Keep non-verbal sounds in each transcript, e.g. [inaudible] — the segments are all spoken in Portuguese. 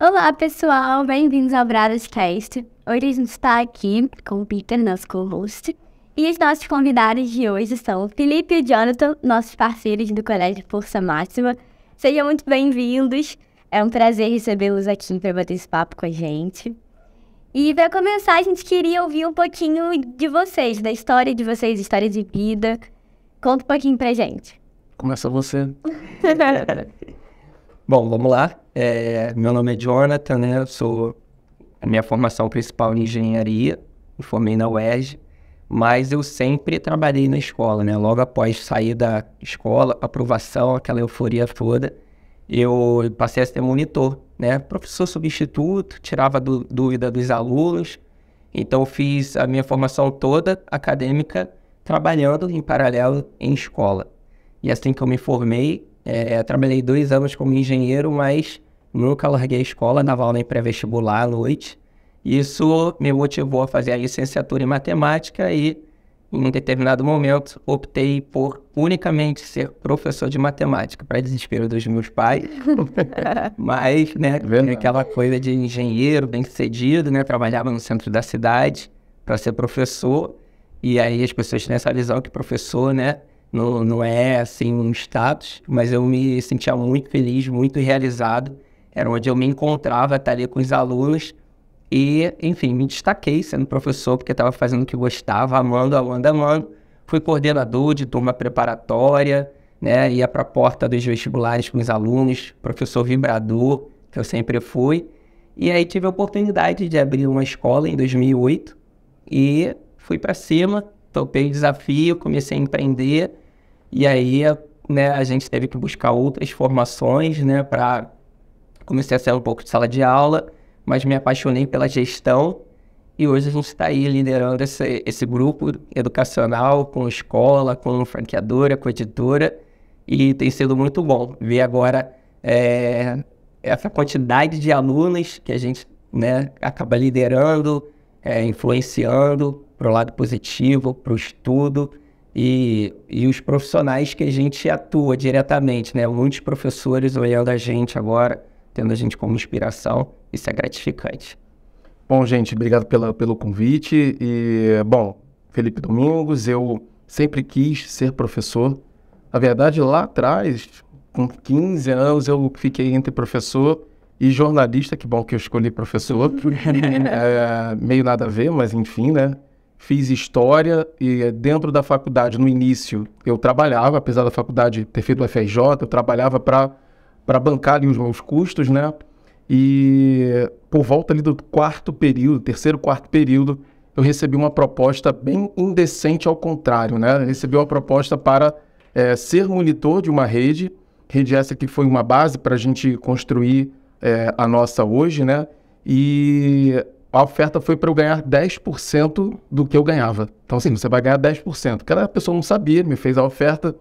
Olá pessoal, bem-vindos ao Bradascast. Hoje a gente está aqui com o Peter, nosso co-host, e os nossos convidados de hoje são Felipe e Jonathan, nossos parceiros do Colégio Força Máxima. Sejam muito bem-vindos, é um prazer recebê-los aqui para bater esse papo com a gente. E para começar, a gente queria ouvir um pouquinho de vocês, da história de vocês, história de vida, Conta um pouquinho pra gente. Começa você. [laughs] Bom, vamos lá. É, meu nome é Jonathan, né? Eu sou a minha formação principal em é engenharia. Me formei na UERJ, mas eu sempre trabalhei na escola, né? Logo após sair da escola, aprovação, aquela euforia toda, eu passei a ser monitor, né? Professor substituto, tirava dúvida dos alunos. Então, fiz a minha formação toda acadêmica trabalhando em paralelo em escola. E assim que eu me formei, é, trabalhei dois anos como engenheiro, mas nunca larguei a escola, dava aula em pré-vestibular à noite. Isso me motivou a fazer a licenciatura em matemática e, em um determinado momento, optei por unicamente ser professor de matemática, para desespero dos meus pais. [laughs] Mas, né, é Verdade. aquela coisa de engenheiro bem-sucedido, né, trabalhava no centro da cidade para ser professor. E aí as pessoas têm essa visão que professor, né, não, não é assim um status, mas eu me sentia muito feliz, muito realizado. Era onde eu me encontrava, ali com os alunos. E, enfim, me destaquei sendo professor, porque estava fazendo o que gostava, amando, amando, amando. Fui coordenador de turma preparatória, né? Ia para a porta dos vestibulares com os alunos, professor vibrador, que eu sempre fui. E aí tive a oportunidade de abrir uma escola em 2008 e fui para cima, topei o desafio, comecei a empreender. E aí, né, a gente teve que buscar outras formações, né, para comecei a ser um pouco de sala de aula, mas me apaixonei pela gestão. E hoje a gente está aí liderando esse, esse grupo educacional com escola, com franqueadora, com editora. E tem sido muito bom ver agora é, essa quantidade de alunos que a gente né, acaba liderando, é, influenciando, para o lado positivo, para o estudo e, e os profissionais que a gente atua diretamente, né? Muitos professores olhando a gente agora, tendo a gente como inspiração, isso é gratificante. Bom, gente, obrigado pela, pelo convite e, bom, Felipe Domingos, eu sempre quis ser professor. Na verdade, lá atrás, com 15 anos, eu fiquei entre professor e jornalista, que bom que eu escolhi professor. é, [laughs] meio nada a ver, mas enfim, né? fiz história e eh, dentro da faculdade, no início, eu trabalhava, apesar da faculdade ter feito o FJ, eu trabalhava para bancar ali os meus custos, né? E por volta ali do quarto período, terceiro, quarto período, eu recebi uma proposta bem indecente ao contrário, né? Eu recebi uma proposta para é, ser monitor de uma rede, rede essa que foi uma base para a gente construir é, a nossa hoje, né? E a oferta foi para eu ganhar 10% do que eu ganhava. Então, assim, você vai ganhar 10%. Porque a pessoa não sabia, me fez a oferta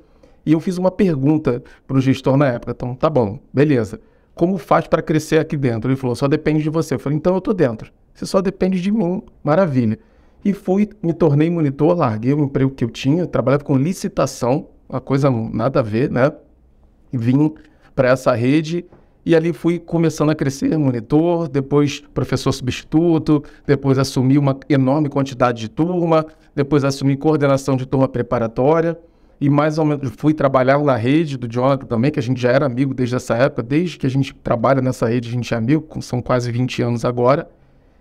e eu fiz uma pergunta para o gestor na época. Então, tá bom, beleza. Como faz para crescer aqui dentro? Ele falou, só depende de você. Eu falei, então eu tô dentro. Você só depende de mim. Maravilha. E fui, me tornei monitor, larguei o emprego que eu tinha, trabalhava com licitação, uma coisa nada a ver, né? E vim para essa rede e ali fui começando a crescer, monitor, depois professor substituto, depois assumi uma enorme quantidade de turma, depois assumi coordenação de turma preparatória e mais ou menos fui trabalhar na rede do Jonathan também, que a gente já era amigo desde essa época, desde que a gente trabalha nessa rede a gente é amigo, são quase 20 anos agora.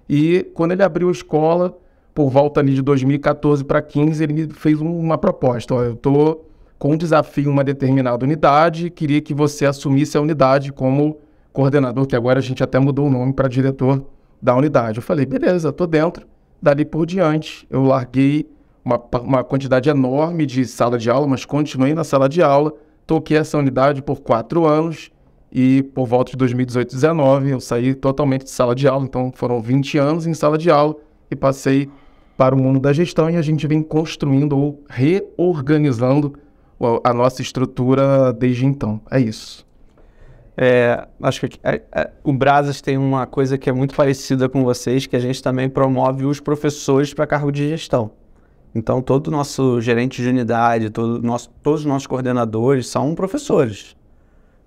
E quando ele abriu a escola, por volta ali de 2014 para 15, ele me fez uma proposta, ó, eu tô com um desafio em uma determinada unidade, queria que você assumisse a unidade como coordenador, que agora a gente até mudou o nome para diretor da unidade. Eu falei, beleza, estou dentro. Dali por diante, eu larguei uma, uma quantidade enorme de sala de aula, mas continuei na sala de aula, toquei essa unidade por quatro anos e por volta de 2018, 19, eu saí totalmente de sala de aula, então foram 20 anos em sala de aula e passei para o mundo da gestão e a gente vem construindo ou reorganizando a nossa estrutura desde então. É isso. É, acho que é, é, o Brasas tem uma coisa que é muito parecida com vocês, que a gente também promove os professores para cargo de gestão. Então, todo o nosso gerente de unidade, todo nosso, todos os nossos coordenadores são professores.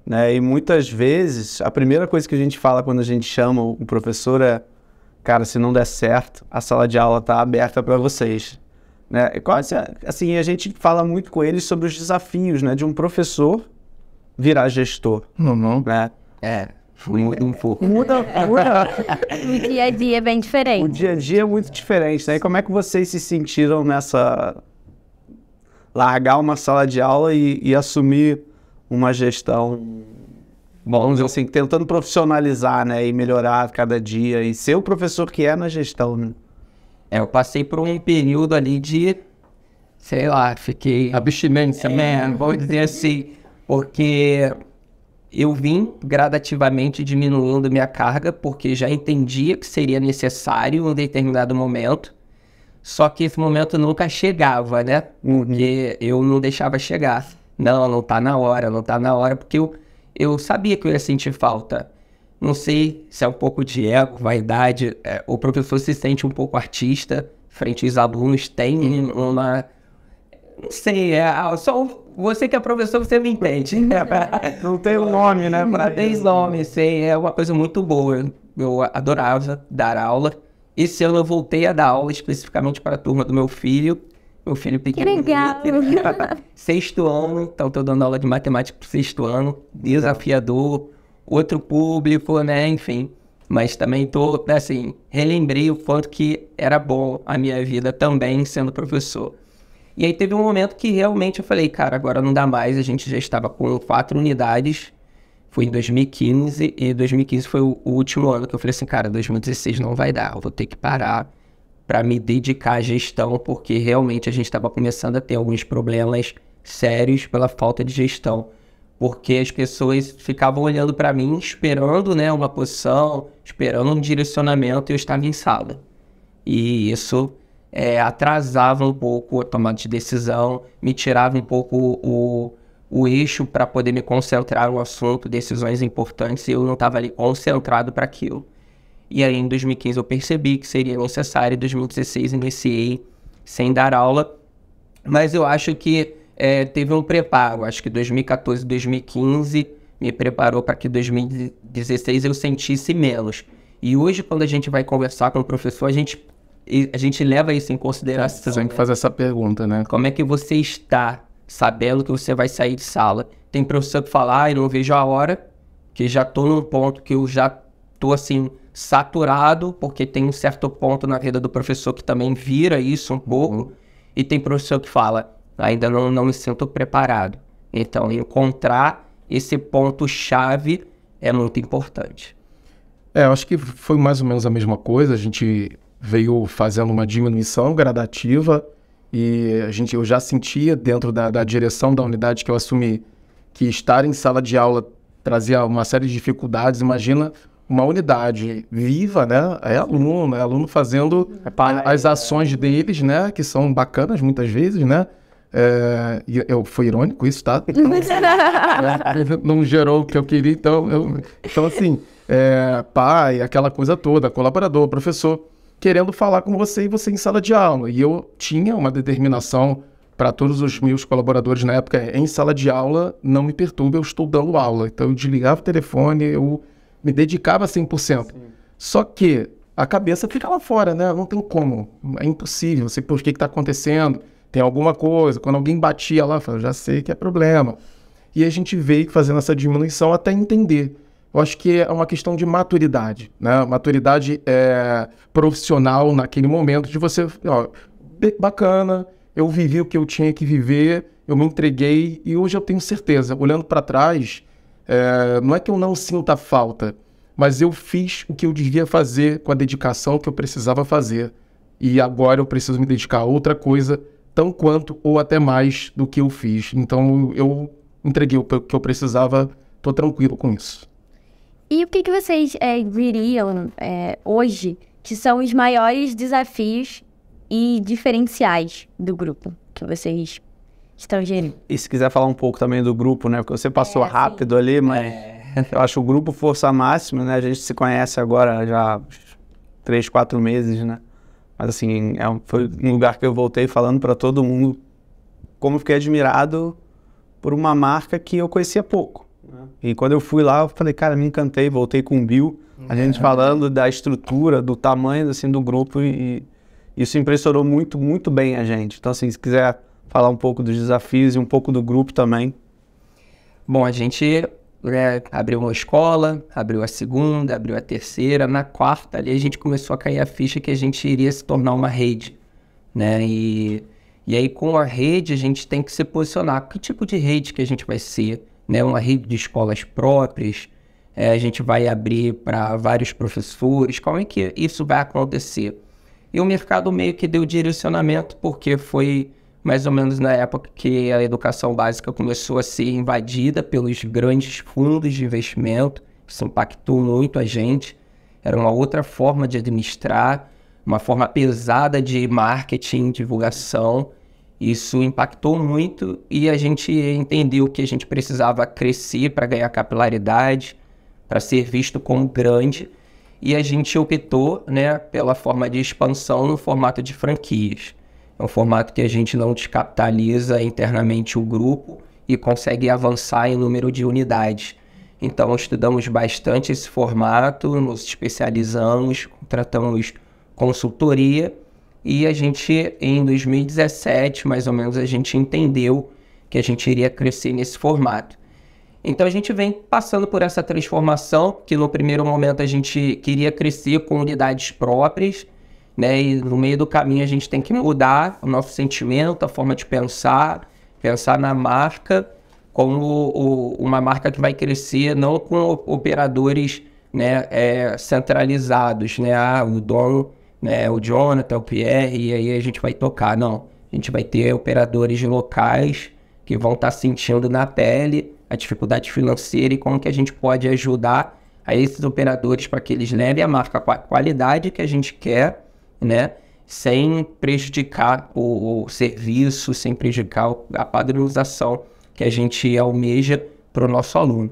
Né? E muitas vezes, a primeira coisa que a gente fala quando a gente chama o professor é: cara, se não der certo, a sala de aula está aberta para vocês. Né? É quase, assim, a gente fala muito com eles sobre os desafios né, de um professor virar gestor. Não, Né? É. Muda um é. pouco. Muda, muda. [laughs] o dia a dia é bem diferente. O dia a dia é muito diferente. Né? E como é que vocês se sentiram nessa. largar uma sala de aula e, e assumir uma gestão? Bom, vamos dizer assim, tentando profissionalizar né? e melhorar cada dia e ser o professor que é na gestão. Né? É, eu passei por um período ali de, sei lá, fiquei. Abstinência. É, né? [laughs] vou dizer assim, porque eu vim gradativamente diminuindo minha carga, porque já entendia que seria necessário em um determinado momento. Só que esse momento nunca chegava, né? Uhum. Porque eu não deixava chegar. Não, não tá na hora, não tá na hora, porque eu, eu sabia que eu ia sentir falta. Não sei se é um pouco de ego, vaidade. É, o professor se sente um pouco artista frente aos alunos, tem uma. Não sei, é ah, só você que é professor, você me entende. Né? [laughs] Não tem um nome, né? Não tem nome, sei. É uma coisa muito boa. Eu adorava dar aula. Esse ano eu voltei a dar aula especificamente para a turma do meu filho. Meu filho pequeno. Que legal! [laughs] sexto ano, então estou dando aula de matemática para o sexto ano. Desafiador outro público, né? Enfim. Mas também tô, assim, relembrei o quanto que era bom a minha vida também sendo professor. E aí teve um momento que realmente eu falei, cara, agora não dá mais, a gente já estava com quatro unidades, foi em 2015, e 2015 foi o, último ano que eu falei assim, cara, 2016 não vai dar, eu vou ter que parar para me dedicar à gestão, porque realmente a gente estava começando a ter alguns problemas sérios pela falta de gestão porque as pessoas ficavam olhando para mim, esperando né, uma posição, esperando um direcionamento, e eu estava em sala. E isso é, atrasava um pouco a tomada de decisão, me tirava um pouco o, o, eixo para poder me concentrar no assunto, decisões importantes, e eu não estava ali concentrado para aquilo. E aí, em 2015, eu percebi que seria necessário, em 2016, iniciei sem dar aula, mas eu acho que é, teve um preparo. Acho que 2014, 2015 me preparou para que 2016 eu sentisse menos. E hoje, quando a gente vai conversar com o professor, a gente, a gente leva isso em consideração. Você tem que né? fazer essa pergunta, né? Como é que você está sabendo que você vai sair de sala? Tem professor que fala, ah, eu não vejo a hora, que já estou num ponto que eu já estou assim, saturado, porque tem um certo ponto na vida do professor que também vira isso um pouco. Uhum. E tem professor que fala, ainda não, não me sinto preparado. Então, encontrar esse ponto-chave é muito importante. É, eu acho que foi mais ou menos a mesma coisa. A gente veio fazendo uma diminuição gradativa e a gente, eu já sentia dentro da, da direção da unidade que eu assumi que estar em sala de aula trazia uma série de dificuldades. Imagina uma unidade viva, né? É aluno, é aluno fazendo é as ações deles, né? Que são bacanas muitas vezes, né? É, eu, foi irônico isso, tá? [laughs] [laughs] não gerou o que eu queria, então. Eu, então, assim, é, pai, aquela coisa toda, colaborador, professor, querendo falar com você e você em sala de aula. E eu tinha uma determinação para todos os meus colaboradores na época: em sala de aula, não me perturbe, eu estou dando aula. Então, eu desligava o telefone, eu me dedicava 100%. Sim. Só que a cabeça fica lá fora, né? Não tem como. É impossível. Você, por que está acontecendo? tem alguma coisa. Quando alguém batia lá, falava, já sei que é problema. E a gente veio fazendo essa diminuição até entender. Eu acho que é uma questão de maturidade, né? Maturidade é, profissional naquele momento de você, ó, bacana, eu vivi o que eu tinha que viver, eu me entreguei e hoje eu tenho certeza, olhando para trás, é, não é que eu não sinta falta, mas eu fiz o que eu devia fazer com a dedicação que eu precisava fazer. E agora eu preciso me dedicar a outra coisa tão quanto ou até mais do que eu fiz. Então eu entreguei o que eu precisava, tô tranquilo com isso. E o que, que vocês é, eh, diriam é, eh, hoje que são os maiores desafios e diferenciais do grupo que vocês estão gerindo? E se quiser falar um pouco também do grupo, né? Porque você passou é, rápido ali, mas é. eu acho o grupo força máxima, né? A gente se conhece agora já três, quatro meses, né? Mas assim, é um, foi um lugar que eu voltei falando para todo mundo como fiquei admirado por uma marca que eu conhecia pouco. É. E quando eu fui lá, eu falei, cara, me encantei, voltei com o Bill, a gente é. falando da estrutura, do tamanho assim do grupo e, e isso impressionou muito, muito bem a gente. Então assim, se quiser falar um pouco dos desafios e um pouco do grupo também. Bom, a gente né? Abriu uma escola, abriu a segunda, abriu a terceira. Na quarta ali a gente começou a cair a ficha que a gente iria se tornar uma rede, né? E, e aí com a rede a gente tem que se posicionar. Que tipo de rede que a gente vai ser, né? Uma rede de escolas próprias, é, a gente vai abrir para vários professores. Como é que isso vai acontecer? E o mercado meio que deu direcionamento porque foi mais ou menos na época que a educação básica começou a ser invadida pelos grandes fundos de investimento. Isso impactou muito a gente. Era uma outra forma de administrar, uma forma pesada de marketing, divulgação. Isso impactou muito e a gente entendeu que a gente precisava crescer para ganhar capilaridade, para ser visto como grande. E a gente optou né, pela forma de expansão no formato de franquias. É um formato que a gente não descapitaliza internamente o grupo e consegue avançar em número de unidades. Então, estudamos bastante esse formato, nos especializamos, tratamos consultoria e a gente, em 2017, mais ou menos, a gente entendeu que a gente iria crescer nesse formato. Então, a gente vem passando por essa transformação, que no primeiro momento a gente queria crescer com unidades próprias, né? E no meio do caminho a gente tem que mudar o nosso sentimento, a forma de pensar, pensar na marca como o, uma marca que vai crescer, não com operadores né, é, centralizados, né? Ah, o dono, né, o Jonathan, o Pierre, e aí a gente vai tocar. Não, a gente vai ter operadores locais que vão estar tá sentindo na pele a dificuldade financeira e como que a gente pode ajudar a esses operadores para que eles levem a marca com a qualidade que a gente quer né? Sem prejudicar o, o serviço, sem prejudicar a padronização que a gente almeja para o nosso aluno.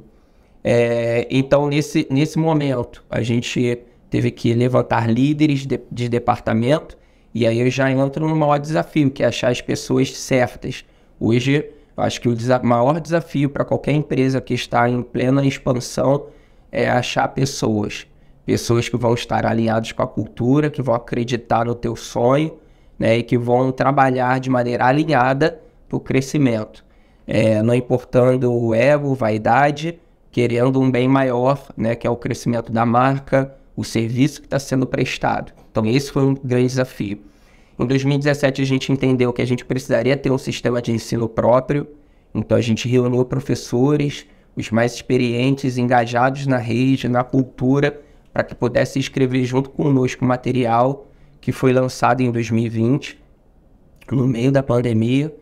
É, então, nesse, nesse momento, a gente teve que levantar líderes de, de, departamento, e aí eu já entro no maior desafio, que é achar as pessoas certas. Hoje, eu acho que o desa maior desafio para qualquer empresa que está em plena expansão é achar pessoas pessoas que vão estar alinhadas com a cultura, que vão acreditar no teu sonho, né, e que vão trabalhar de maneira alinhada para o crescimento, é, não importando o ego, vaidade, querendo um bem maior, né, que é o crescimento da marca, o serviço que está sendo prestado. Então esse foi um grande desafio. Em 2017 a gente entendeu que a gente precisaria ter um sistema de ensino próprio, então a gente reuniu professores, os mais experientes, engajados na rede, na cultura, para que pudesse escrever junto conosco o material que foi lançado em 2020, no meio da pandemia.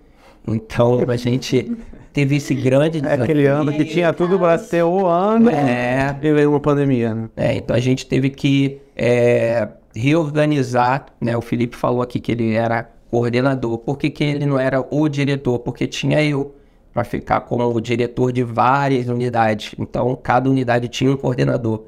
Então a gente teve esse grande desafio. É aquele ano que tinha tudo para ser o ano é, [laughs] e veio uma pandemia. Né? É, então a gente teve que é, reorganizar. Né? O Felipe falou aqui que ele era coordenador. Por que, que ele não era o diretor? Porque tinha eu para ficar como diretor de várias unidades. Então cada unidade tinha um coordenador.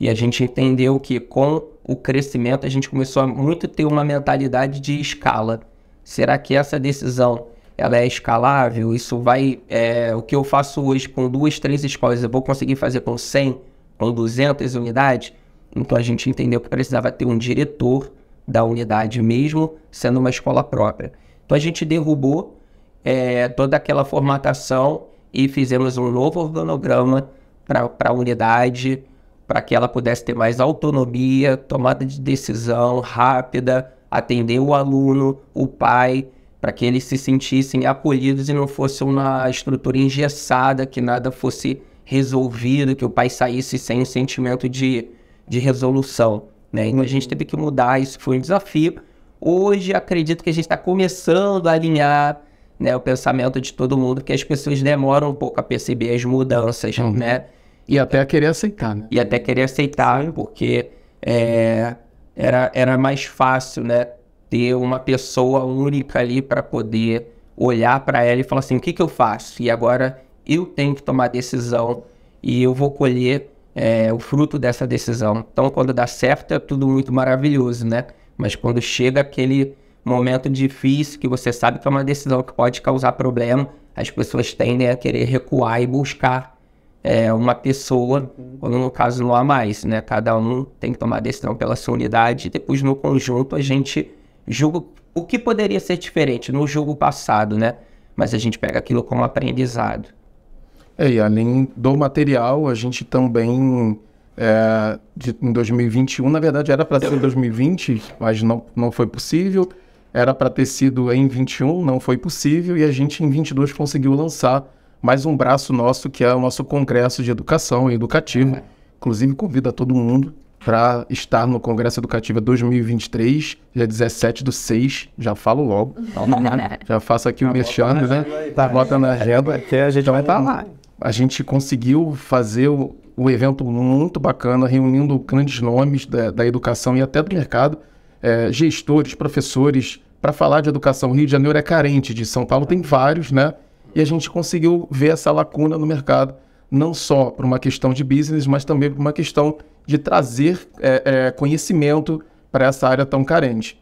E a gente entendeu que com o crescimento a gente começou a muito ter uma mentalidade de escala. Será que essa decisão ela é escalável? Isso vai. É, o que eu faço hoje com duas, três escolas, eu vou conseguir fazer com 100, com 200 unidades? Então a gente entendeu que precisava ter um diretor da unidade mesmo, sendo uma escola própria. Então a gente derrubou é, toda aquela formatação e fizemos um novo organograma para a unidade para que ela pudesse ter mais autonomia, tomada de decisão rápida, atender o aluno, o pai, para que eles se sentissem acolhidos e não fosse uma estrutura engessada, que nada fosse resolvido, que o pai saísse sem o sentimento de, de resolução. Né? Então a gente teve que mudar, isso foi um desafio. Hoje acredito que a gente está começando a alinhar né, o pensamento de todo mundo, que as pessoas demoram um pouco a perceber as mudanças, uhum. né? E até querer aceitar, né? E até querer aceitar, porque é, era, era mais fácil, né? Ter uma pessoa única ali para poder olhar para ela e falar assim: o que, que eu faço? E agora eu tenho que tomar decisão e eu vou colher é, o fruto dessa decisão. Então, quando dá certo, é tudo muito maravilhoso, né? Mas quando chega aquele momento difícil que você sabe que é uma decisão que pode causar problema, as pessoas tendem a querer recuar e buscar é, uma pessoa, ou no caso não há mais, né? Cada um tem que tomar decisão pela sua unidade e depois no conjunto a gente julga o que poderia ser diferente no jogo passado, né? Mas a gente pega aquilo como aprendizado. É, e além do material, a gente também é, de, em 2021, na verdade era para ser em 2020, mas não, não foi possível. Era para ter sido em 21, não foi possível, e a gente em 22 conseguiu lançar mais um braço nosso que é o nosso congresso de educação e educativo. É. Inclusive, convido a todo mundo para estar no Congresso Educativo 2023, dia 17 do 6, já falo logo. [laughs] já faço aqui o um tá tá né? Tá, bota na agenda. Até a gente então, vai estar tá lá. A gente conseguiu fazer o, um evento muito bacana, reunindo grandes nomes da, da educação e até do mercado, é, gestores, professores, para falar de educação. Rio de Janeiro é carente de São Paulo, tem vários, né? e a gente conseguiu ver essa lacuna no mercado, não só por uma questão de business, mas também por uma questão de trazer é, é, conhecimento para essa área tão carente.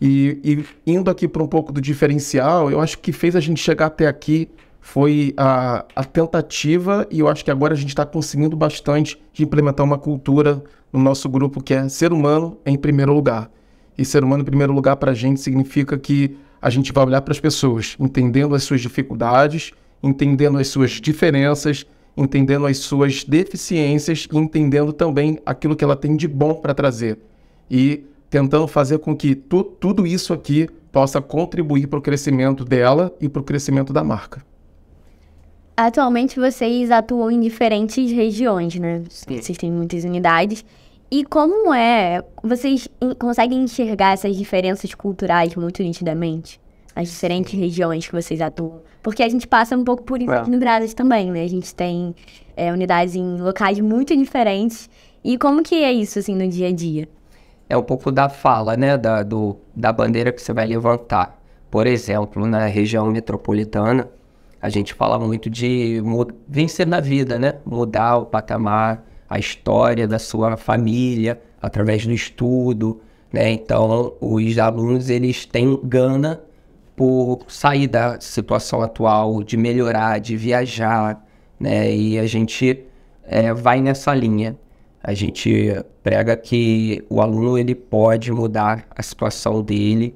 E, e indo aqui para um pouco do diferencial, eu acho que fez a gente chegar até aqui foi a, a tentativa, e eu acho que agora a gente está conseguindo bastante de implementar uma cultura no nosso grupo que é ser humano em primeiro lugar. E ser humano em primeiro lugar para a gente significa que a gente vai olhar para as pessoas, entendendo as suas dificuldades, entendendo as suas diferenças, entendendo as suas deficiências e entendendo também aquilo que ela tem de bom para trazer. E tentando fazer com que tu, tudo isso aqui possa contribuir para o crescimento dela e para o crescimento da marca. Atualmente vocês atuam em diferentes regiões, né? Vocês têm muitas unidades. E como é? Vocês conseguem enxergar essas diferenças culturais muito nitidamente? As diferentes regiões que vocês atuam? Porque a gente passa um pouco por isso é. aqui no Brasil também, né? A gente tem é, unidades em locais muito diferentes. E como que é isso, assim, no dia a dia? É um pouco da fala, né? Da, do, da bandeira que você vai levantar. Por exemplo, na região metropolitana, a gente fala muito de vencer na vida, né? Mudar o patamar, a história da sua família através do estudo, né? Então, os alunos eles têm gana por sair da situação atual, de melhorar, de viajar, né? E a gente é, vai nessa linha. A gente prega que o aluno ele pode mudar a situação dele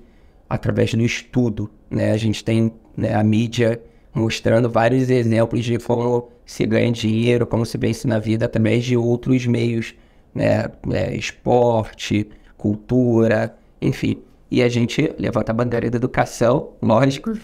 através do estudo, né? A gente tem né, a mídia mostrando vários exemplos de como se ganha dinheiro, como se vence na vida através de outros meios, né? É, esporte, cultura, enfim. E a gente levanta a bandeira da educação, lógico,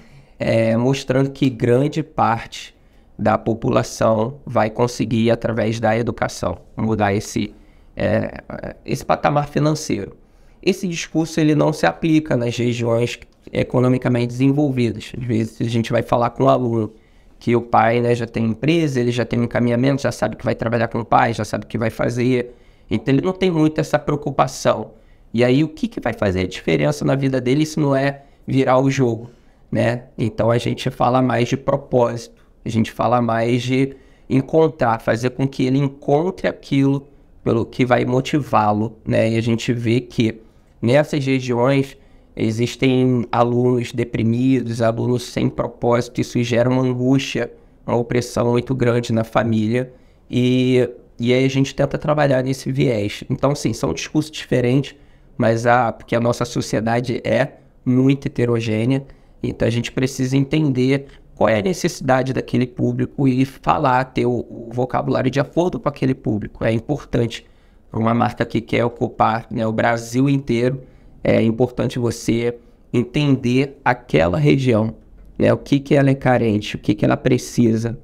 é, mostrando que grande parte da população vai conseguir, através da educação, mudar esse, é, esse patamar financeiro. Esse discurso ele não se aplica nas regiões economicamente desenvolvidas. Às vezes a gente vai falar com o um aluno que o pai né, já tem empresa, ele já tem um encaminhamento, já sabe que vai trabalhar com o pai, já sabe o que vai fazer. Então ele não tem muito essa preocupação. E aí o que, que vai fazer a é diferença na vida dele? Isso não é virar o jogo, né? Então a gente fala mais de propósito, a gente fala mais de encontrar, fazer com que ele encontre aquilo pelo que vai motivá-lo, né? E a gente vê que nessas regiões Existem alunos deprimidos, alunos sem propósito, isso gera uma angústia, uma opressão muito grande na família. E, e aí a gente tenta trabalhar nesse viés. Então, sim, são discursos diferentes, mas a, porque a nossa sociedade é muito heterogênea, então a gente precisa entender qual é a necessidade daquele público e falar, ter o, o vocabulário de acordo com aquele público. É importante para uma marca que quer é ocupar né, o Brasil inteiro é importante você entender aquela região, né? O que, que ela é carente, o que, que ela precisa.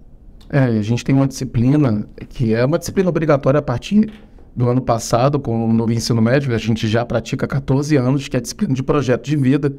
É, a gente tem uma disciplina que é uma disciplina obrigatória a partir do ano passado, com o novo ensino médio, a gente já pratica há 14 anos, que é a disciplina de projeto de vida,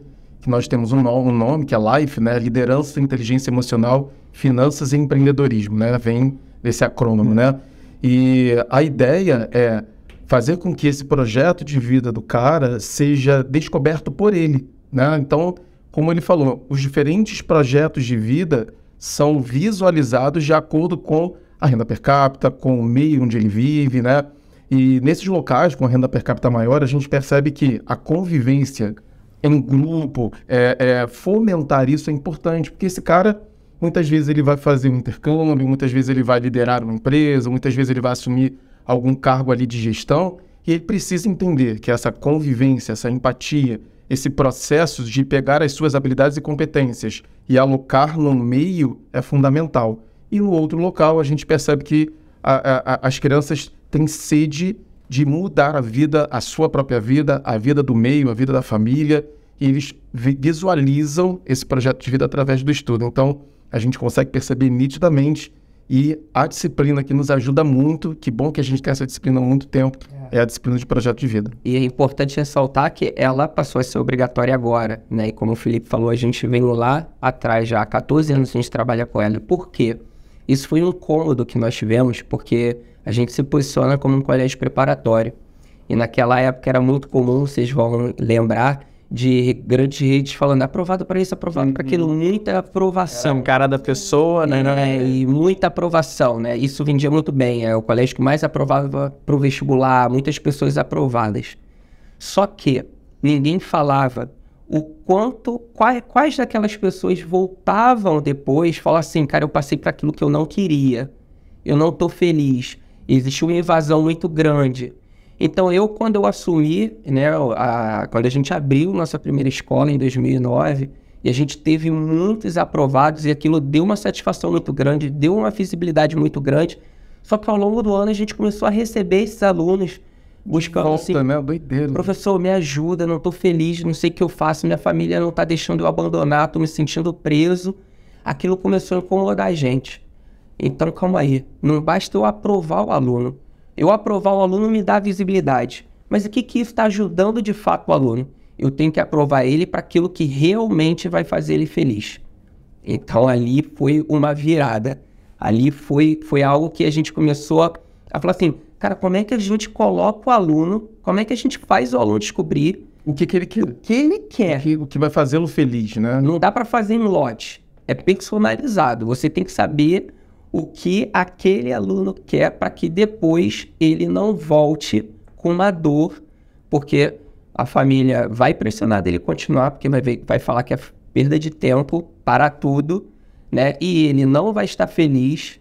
que nós temos um, no, um nome, que é LIFE, né? Liderança, Inteligência Emocional, Finanças e Empreendedorismo, né? Vem desse acrônomo, hum. né? E a ideia é fazer com que esse projeto de vida do cara seja descoberto por ele. Né? Então, como ele falou, os diferentes projetos de vida são visualizados de acordo com a renda per capita, com o meio onde ele vive, né? E nesses locais com a renda per capita maior, a gente percebe que a convivência em grupo, é, é, fomentar isso é importante, porque esse cara, muitas vezes ele vai fazer um intercâmbio, muitas vezes ele vai liderar uma empresa, muitas vezes ele vai assumir algum cargo ali de gestão, e ele precisa entender que essa convivência, essa empatia, esse processo de pegar as suas habilidades e competências e alocar no meio é fundamental. E no outro local, a gente percebe que a, a, as crianças têm sede de mudar a vida, a sua própria vida, a vida do meio, a vida da família, e eles visualizam esse projeto de vida através do estudo. Então, a gente consegue perceber nitidamente e a disciplina que nos ajuda muito, que bom que a gente tem essa disciplina há muito tempo, é. é a disciplina de projeto de vida. E é importante ressaltar que ela passou a ser obrigatória agora, né? E como o Felipe falou, a gente veio lá atrás já há 14 anos a gente trabalha com ela. Por quê? Isso foi um cômodo que nós tivemos, porque a gente se posiciona como um colégio preparatório. E naquela época era muito comum, vocês vão lembrar, de grandes redes falando é aprovado para isso, é aprovado uhum. para aquilo, muita aprovação. É, cara da pessoa, né? É, é. E muita aprovação, né? Isso vendia muito bem. É o colégio que mais aprovava para o vestibular, muitas pessoas aprovadas. Só que ninguém falava o quanto, quais, quais daquelas pessoas voltavam depois, falar assim, cara, eu passei para aquilo que eu não queria, eu não estou feliz. Existe uma evasão muito grande. Então, eu, quando eu assumi, né, a, quando a gente abriu nossa primeira escola em 2009, e a gente teve muitos aprovados, e aquilo deu uma satisfação muito grande, deu uma visibilidade muito grande. Só que ao longo do ano a gente começou a receber esses alunos buscando Volta, assim, né? Doideiro. Né? professor, me ajuda, não estou feliz, não sei o que eu faço, minha família não está deixando eu abandonar, estou me sentindo preso. Aquilo começou a incomodar a gente. Então, calma aí, não basta eu aprovar o aluno, eu aprovar o aluno me dá visibilidade, mas o que, que isso está ajudando de fato o aluno? Eu tenho que aprovar ele para aquilo que realmente vai fazer ele feliz. Então ali foi uma virada. Ali foi, foi algo que a gente começou a, a falar assim, cara, como é que a gente coloca o aluno, como é que a gente faz o aluno descobrir o que, que ele quer. O que ele quer. O que, o que vai fazê-lo feliz, né? Não dá para fazer em lote. É personalizado. Você tem que saber o que aquele aluno quer para que depois ele não volte com uma dor, porque a família vai pressionar dele continuar, porque vai, ver, vai falar que é perda de tempo para tudo, né? E ele não vai estar feliz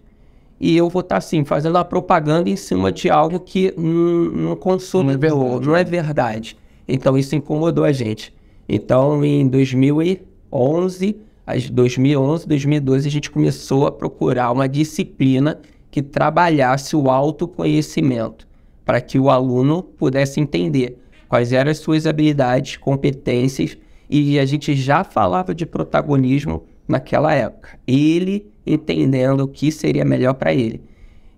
e eu vou estar tá, assim fazendo uma propaganda em cima de algo que não consome é não é verdade. Então isso incomodou a gente. Então em 2011 as 2011, 2012 a gente começou a procurar uma disciplina que trabalhasse o autoconhecimento, para que o aluno pudesse entender quais eram as suas habilidades, competências, e a gente já falava de protagonismo naquela época. Ele entendendo o que seria melhor para ele.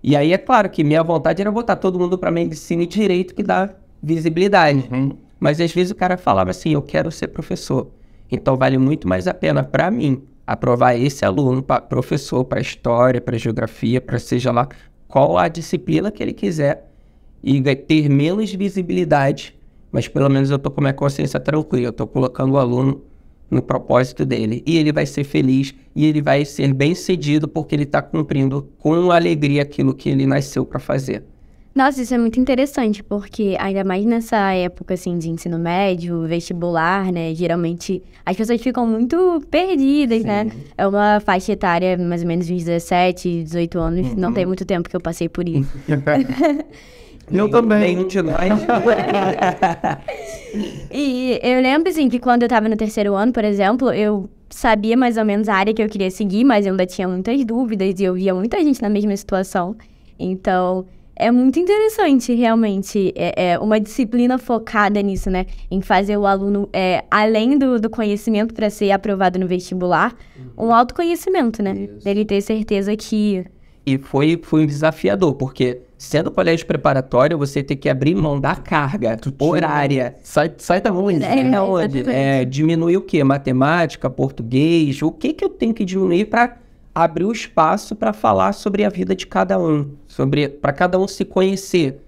E aí é claro que minha vontade era botar todo mundo para medicina e direito que dá visibilidade. Uhum. Mas às vezes o cara falava assim: eu quero ser professor. Então vale muito mais a pena para mim aprovar esse aluno para professor, para história, para geografia, para seja lá qual a disciplina que ele quiser e ter menos visibilidade, mas pelo menos eu estou com a minha consciência tranquila, eu estou colocando o aluno no propósito dele e ele vai ser feliz e ele vai ser bem cedido porque ele está cumprindo com alegria aquilo que ele nasceu para fazer. Nossa, isso é muito interessante, porque ainda mais nessa época, assim, de ensino médio, vestibular, né? Geralmente as pessoas ficam muito perdidas, né? Sim. né? É uma faixa etária, mais ou menos uns 17, 18 anos. Uhum. Não tem muito tempo que eu passei por isso. [laughs] Eu também. Nenhum de [laughs] e eu lembro, assim, que quando eu tava no terceiro ano, por exemplo, eu sabia mais ou menos a área que eu queria seguir, mas eu ainda tinha muitas dúvidas e eu via muita gente na mesma situação. Então, é muito interessante, realmente, é, é, uma disciplina focada nisso, né? Em fazer o aluno, é, além do, do conhecimento para ser aprovado no vestibular, uhum. um autoconhecimento, né? Isso. Dele ter certeza que. E foi, foi desafiador, porque sendo colégio preparatório, você tem que abrir mão da carga horária. Sai, sai da onde? É, é onde? É, diminui o quê? Matemática, português? O que, que eu tenho que diminuir para abriu espaço para falar sobre a vida de cada um, sobre para cada um se conhecer.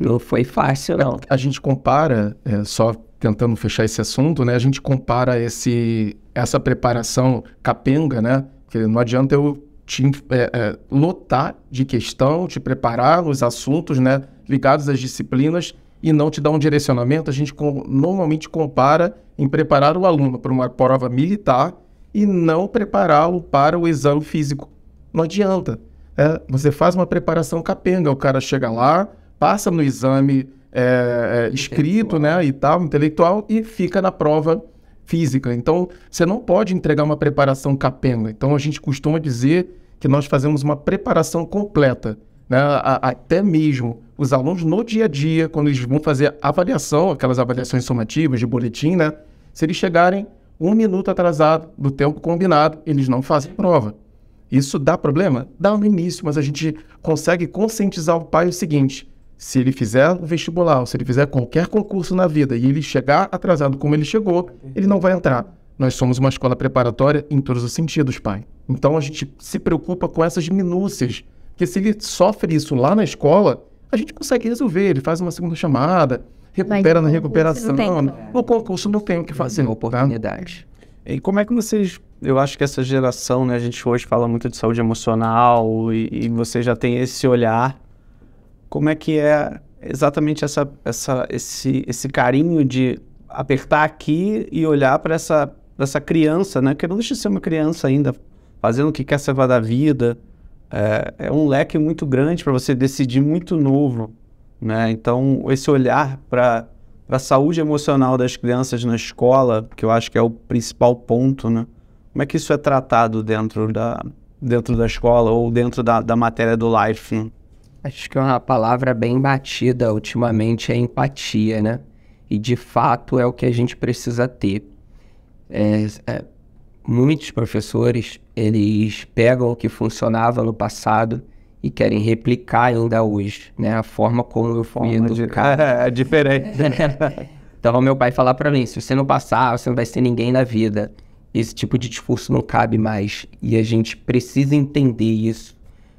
Não foi fácil, não. A gente compara, é, só tentando fechar esse assunto, né? A gente compara esse, essa preparação capenga, né? Que não adianta eu te é, é, lotar de questão, te preparar nos assuntos, né? Ligados às disciplinas e não te dar um direcionamento. A gente com, normalmente compara em preparar o aluno para uma prova militar e não prepará-lo para o exame físico. Não adianta. É, você faz uma preparação capenga, o cara chega lá, passa no exame é, é, escrito, né, e tal, intelectual, e fica na prova física. Então, você não pode entregar uma preparação capenga. Então, a gente costuma dizer que nós fazemos uma preparação completa, né, a, a, até mesmo os alunos no dia a dia, quando eles vão fazer avaliação, aquelas avaliações somativas de boletim, né, se eles chegarem um minuto atrasado do tempo combinado, eles não fazem prova. Isso dá problema? Dá no início, mas a gente consegue conscientizar o pai o seguinte: se ele fizer o vestibular, ou se ele fizer qualquer concurso na vida e ele chegar atrasado como ele chegou, ele não vai entrar. Nós somos uma escola preparatória em todos os sentidos, pai. Então a gente se preocupa com essas minúcias, que se ele sofre isso lá na escola, a gente consegue resolver. Ele faz uma segunda chamada, Recupera na recuperação. Não, não, no concurso não tem o que fazer. Uma uhum. né? oportunidade. E como é que vocês. Eu acho que essa geração, né? A gente hoje fala muito de saúde emocional e, e você já tem esse olhar. Como é que é exatamente essa, essa, esse, esse carinho de apertar aqui e olhar para essa, essa criança, né? Que não deixa de ser uma criança ainda, fazendo o que quer ser da vida. É, é um leque muito grande para você decidir muito novo. Né? Então, esse olhar para a saúde emocional das crianças na escola, que eu acho que é o principal ponto, né? como é que isso é tratado dentro da, dentro da escola ou dentro da, da matéria do Life? Né? Acho que é uma palavra bem batida ultimamente é empatia, né? E de fato é o que a gente precisa ter. É, é, muitos professores eles pegam o que funcionava no passado e querem replicar ainda hoje, né? A forma como eu fui educado. É, [laughs] é diferente. [laughs] É, né? então, meu pai falar para mim, se você não passar, você não vai ser ninguém na vida. Esse tipo de discurso não cabe mais e a gente precisa entender isso.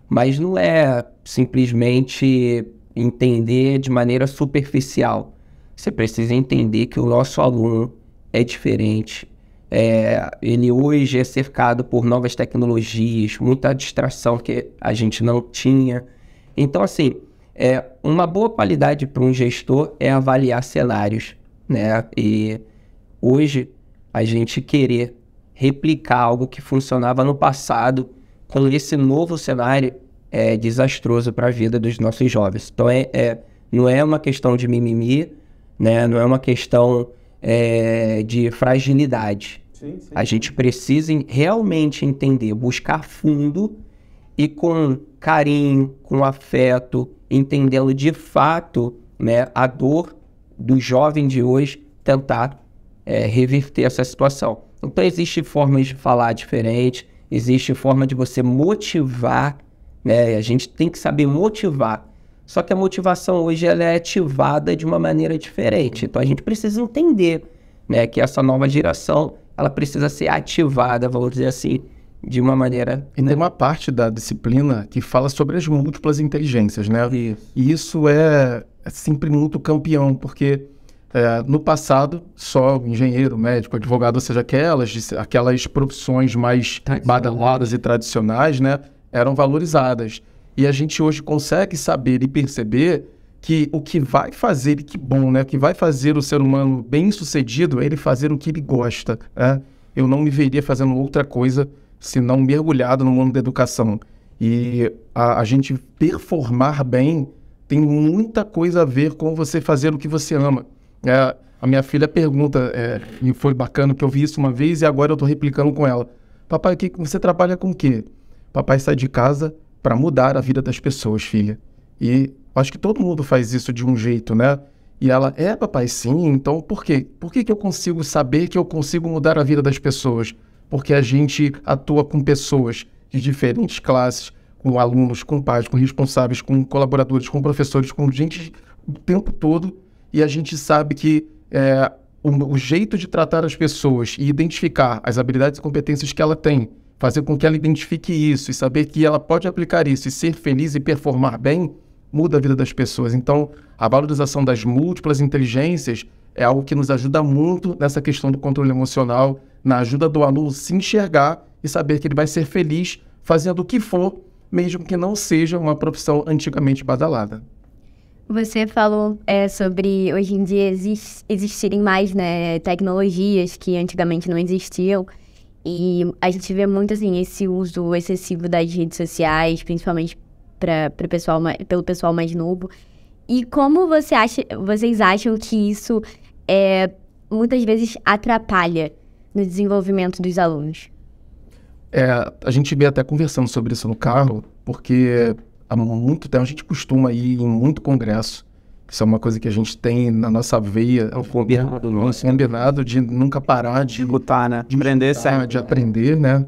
Mas não é simplesmente entender de maneira superficial. Você precisa entender que o nosso aluno é diferente, é, ele hoje é cercado por novas tecnologias, muita distração que a gente não tinha. Então, assim, é, uma boa qualidade para um gestor é avaliar cenários, né? E hoje a gente querer replicar algo que funcionava no passado com esse novo cenário é desastroso para a vida dos nossos jovens. Então, é, é, não é uma questão de mimimi, né? Não é uma questão é, de fragilidade. Sim, A gente precisa realmente entender, buscar fundo e com carinho, com afeto, entendendo de fato né, a dor do jovem de hoje, tentar é, reverter essa situação. Então, existe formas de falar diferente, existe forma de você motivar, né? A gente tem que saber motivar. Só que a motivação hoje ela é ativada de uma maneira diferente. Então, a gente precisa entender né, que essa nova geração ela precisa ser ativada, vamos dizer assim, de uma maneira. E né? tem uma parte da disciplina que fala sobre as múltiplas inteligências, né? Isso. E isso é, é sempre muito campeão, porque é, no passado, só engenheiro, médico, advogado, ou seja, aquelas, aquelas profissões mais badaladas e tradicionais, né, eram valorizadas. E a gente hoje consegue saber e perceber que o que vai fazer, e que bom, né? O que vai fazer o ser humano bem sucedido é ele fazer o que ele gosta. Né? Eu não me veria fazendo outra coisa senão mergulhado no mundo da educação. E a, a gente performar bem tem muita coisa a ver com você fazer o que você ama. É, a minha filha pergunta, é, e foi bacana que eu vi isso uma vez e agora eu estou replicando com ela. Papai, que você trabalha com o quê? Papai sai de casa para mudar a vida das pessoas, filha. E Acho que todo mundo faz isso de um jeito, né? E ela, é, papai, sim, então por quê? Por que, que eu consigo saber que eu consigo mudar a vida das pessoas? Porque a gente atua com pessoas de diferentes classes, com alunos, com pais, com responsáveis, com colaboradores, com professores, com gente o tempo todo, e a gente sabe que é, o, o jeito de tratar as pessoas e identificar as habilidades e competências que ela tem, fazer com que ela identifique isso e saber que ela pode aplicar isso e ser feliz e performar bem, muda a vida das pessoas. Então, a valorização das múltiplas inteligências é algo que nos ajuda muito nessa questão do controle emocional, na ajuda do aluno se enxergar e saber que ele vai ser feliz fazendo o que for, mesmo que não seja uma profissão antigamente badalada. Você falou é, sobre hoje em dia exist existirem mais né, tecnologias que antigamente não existiam. E a gente vê muito assim esse uso excessivo das redes sociais, principalmente pra, pra pessoal, pelo pessoal mais novo. E como você acha, vocês acham que isso é, muitas vezes atrapalha no desenvolvimento dos alunos? É, a gente vê até conversando sobre isso no carro, porque há muito tempo a gente costuma ir em muito congresso. Isso é uma coisa que a gente tem na nossa veia. É um combinado nosso. É combinado de nunca parar de, de lutar, né? De aprender De aprender, né?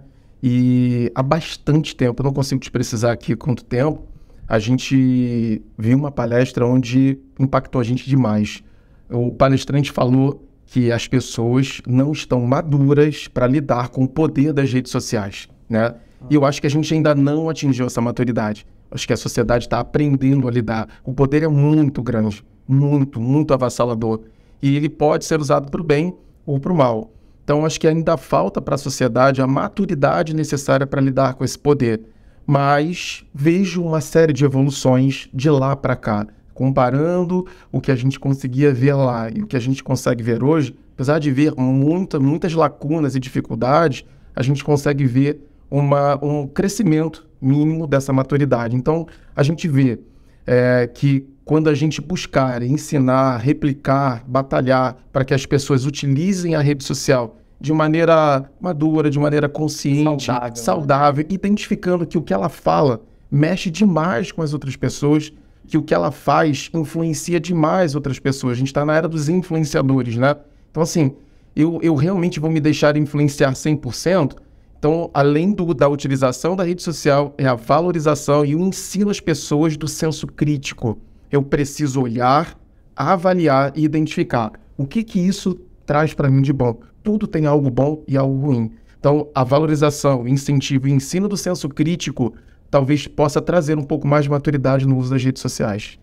E há bastante tempo, eu não consigo te precisar aqui quanto tempo, a gente viu uma palestra onde impactou a gente demais. O palestrante falou que as pessoas não estão maduras para lidar com o poder das redes sociais, né? E eu acho que a gente ainda não atingiu essa maturidade. Acho que a sociedade está aprendendo a lidar. O poder é muito grande, muito, muito avassalador. E ele pode ser usado para o bem ou para o mal. Então, acho que ainda falta para a sociedade a maturidade necessária para lidar com esse poder. Mas vejo uma série de evoluções de lá para cá. Comparando o que a gente conseguia ver lá e o que a gente consegue ver hoje, apesar de ver muita, muitas lacunas e dificuldades, a gente consegue ver uma, um crescimento mínimo dessa maturidade. Então, a gente vê é, que quando a gente buscar ensinar, replicar, batalhar para que as pessoas utilizem a rede social de maneira madura, de maneira consciente, saudável, né? saudável identificando que o que ela fala mexe demais com as outras pessoas, que o que ela faz influencia demais outras pessoas. A gente está na era dos influenciadores, né? Então, assim, eu, eu realmente vou me deixar influenciar 100%. Então, além do, da utilização da rede social, é a valorização e o ensino às pessoas do senso crítico eu preciso olhar, avaliar e identificar o que, que isso traz para mim de bom. Tudo tem algo bom e algo ruim. Então, a valorização, incentivo e ensino do senso crítico talvez possa trazer um pouco mais de maturidade no uso das redes sociais.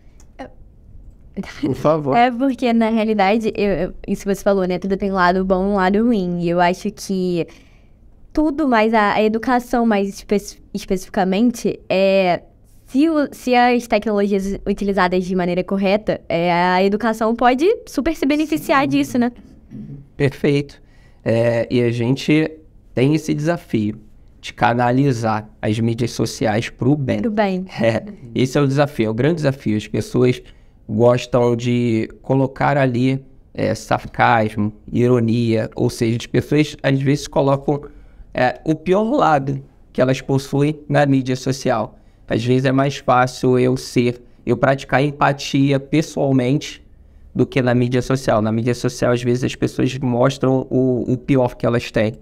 Por favor. [laughs] É porque, na realidade, eu, eu, isso que você falou, né? Tudo tem um lado bom e um lado ruim. E eu acho que tudo, mas a, a educação mais espe especificamente, é se, se as tecnologias utilizadas de maneira correta, é, a educação pode super se beneficiar Sim. disso, né? Perfeito. É, e a gente tem esse desafio de canalizar as mídias sociais para o bem. Para o bem. É, esse é o desafio, é o grande desafio. As pessoas gostam de colocar ali é, sarcasmo, ironia, ou seja, as pessoas às vezes colocam é, o pior lado que elas possuem na mídia social. Às vezes é mais fácil eu ser, eu praticar empatia pessoalmente do que na mídia social. Na mídia social, às vezes, as pessoas mostram o, o pior que elas têm.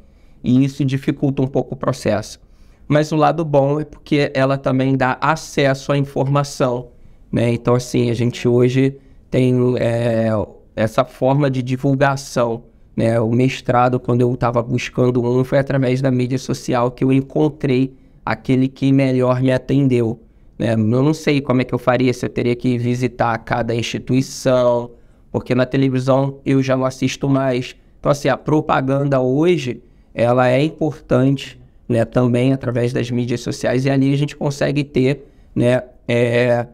E isso dificulta um pouco o processo. Mas o lado bom é porque ela também dá acesso à informação. Né? Então, assim, a gente hoje tem é, essa forma de divulgação. Né? O mestrado, quando eu estava buscando um, foi através da mídia social que eu encontrei aquele que melhor me atendeu. Né? Eu não sei como é que eu faria, se eu teria que visitar cada instituição, porque na televisão eu já não assisto mais. Então, assim, a propaganda hoje, ela é importante né, também através das mídias sociais, e ali a gente consegue ter né, é,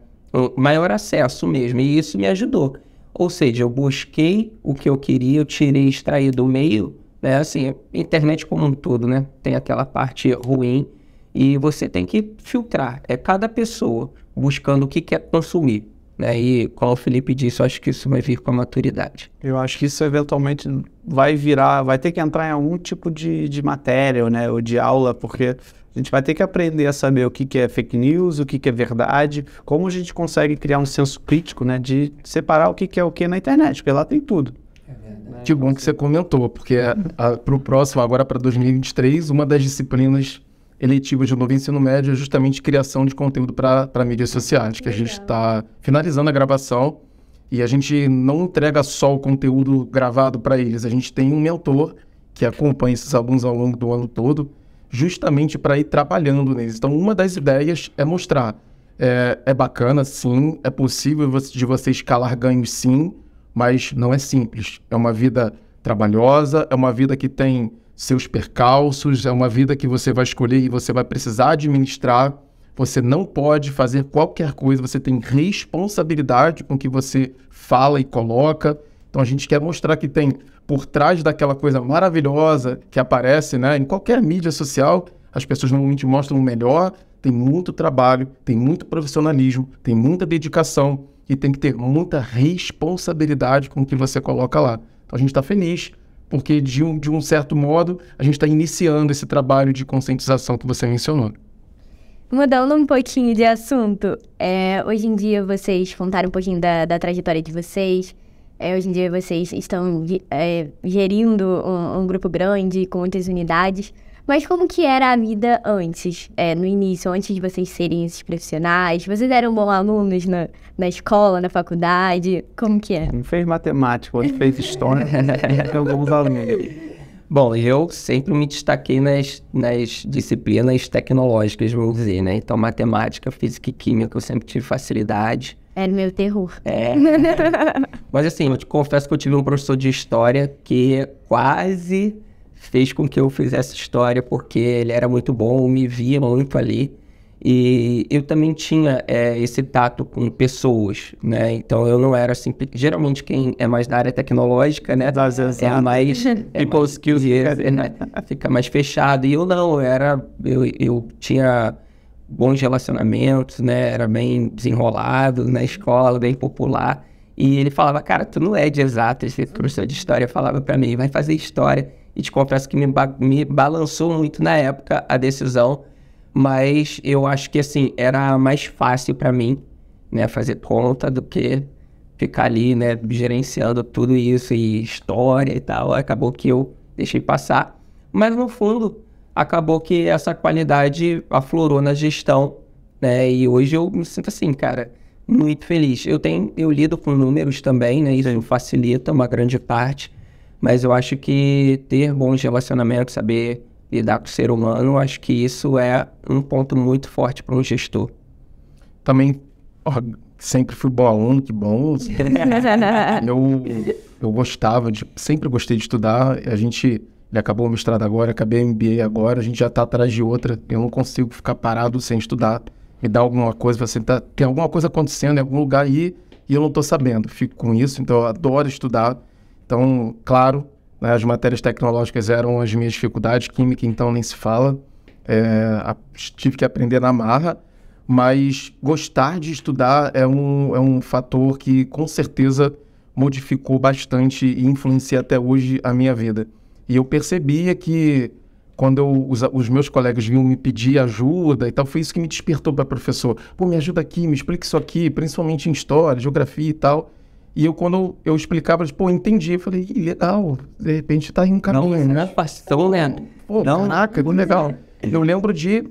maior acesso mesmo, e isso me ajudou. Ou seja, eu busquei o que eu queria, eu tirei, extraí do meio, né, assim, internet como um todo, né, tem aquela parte ruim, e você tem que filtrar. É cada pessoa buscando o que quer consumir. Né? E como o Felipe disse, eu acho que isso vai vir com a maturidade. Eu acho que isso eventualmente vai virar, vai ter que entrar em algum tipo de, de matéria, né? Ou de aula, porque a gente vai ter que aprender a saber o que, que é fake news, o que, que é verdade, como a gente consegue criar um senso crítico, né? De separar o que, que é o que na internet, porque lá tem tudo. É que bom que você comentou, porque para é, o próximo, agora para 2023, uma das disciplinas Eletivo de novo ensino médio é justamente criação de conteúdo para mídias sociais, que Legal. a gente está finalizando a gravação e a gente não entrega só o conteúdo gravado para eles, a gente tem um mentor que acompanha esses alunos ao longo do ano todo, justamente para ir trabalhando neles. Então, uma das ideias é mostrar. É, é bacana, sim, é possível de você escalar ganhos, sim, mas não é simples. É uma vida trabalhosa, é uma vida que tem seus percalços, é uma vida que você vai escolher e você vai precisar administrar. Você não pode fazer qualquer coisa, você tem responsabilidade com o que você fala e coloca. Então a gente quer mostrar que tem por trás daquela coisa maravilhosa que aparece né, em qualquer mídia social, as pessoas normalmente mostram o melhor, tem muito trabalho, tem muito profissionalismo, tem muita dedicação e tem que ter muita responsabilidade com o que você coloca lá. Então a gente está feliz, porque de um, de um certo modo a gente está iniciando esse trabalho de conscientização que você mencionou. Mudando um pouquinho de assunto, é, hoje em dia vocês contaram um pouquinho da, da trajetória de vocês. É, hoje em dia vocês estão é, gerindo um, um, grupo grande, com muitas unidades. Mas como que era a vida antes, é, no início, antes de vocês serem esses profissionais? Vocês eram bons alunos na, na escola, na faculdade? Como que é? Não fez matemática, hoje fez história, [laughs] né? eram bons alunos. Bom, eu sempre me destaquei nas, nas disciplinas tecnológicas, vamos dizer, né? Então, matemática, física e química, eu sempre tive facilidade. Era meu terror. É. Mas assim, eu te confesso que eu tive um professor de história que quase fez com que eu fizesse história, porque ele era muito bom, me via muito ali. E eu também tinha é, esse tato com pessoas, né? Então eu não era assim. Geralmente quem é mais da área tecnológica, né? Às vezes, é mais. É [laughs] people mais, skills. né? Fica mais fechado. E eu não, eu era. Eu, eu tinha bons relacionamentos, né? Era bem desenrolado na escola, bem popular. E ele falava, cara, tu não é de exatas, esse professor de história falava para mim, vai fazer história. E te confesso que me, ba me balançou muito na época a decisão, mas eu acho que assim, era mais fácil para mim, né, fazer conta do que ficar ali, né, gerenciando tudo isso e história e tal. Acabou que eu deixei passar, mas no fundo acabou que essa qualidade aflorou na gestão, né? E hoje eu me sinto assim, cara, muito feliz. Eu tenho, eu lido com números também, né? Isso facilita uma grande parte mas eu acho que ter bons relacionamentos, saber lidar com o ser humano, acho que isso é um ponto muito forte para um gestor. Também, ó, sempre fui bom aluno, que bom. [laughs] eu, eu gostava, de, sempre gostei de estudar. A gente, ele acabou o mestrado agora, acabei a MBA agora, a gente já está atrás de outra. Eu não consigo ficar parado sem estudar. Me dá alguma coisa, você tá, tem alguma coisa acontecendo em algum lugar aí e eu não estou sabendo. Fico com isso, então eu adoro estudar então, claro, né, as matérias tecnológicas eram as minhas dificuldades, química então nem se fala. É, a, tive que aprender na marra, mas gostar de estudar é um, é um fator que com certeza modificou bastante e influencia até hoje a minha vida. E eu percebia que quando eu, os, os, meus colegas vinham me pedir ajuda e tal, foi isso que me despertou para professor. Pô, me ajuda aqui, me explica isso aqui, principalmente em história, geografia e tal. E eu, quando eu explicava, eles, pô, entendi. Eu falei, legal, de repente tá em caminho, não, né? Não é Pô, não, caraca, que legal. Eu lembro de,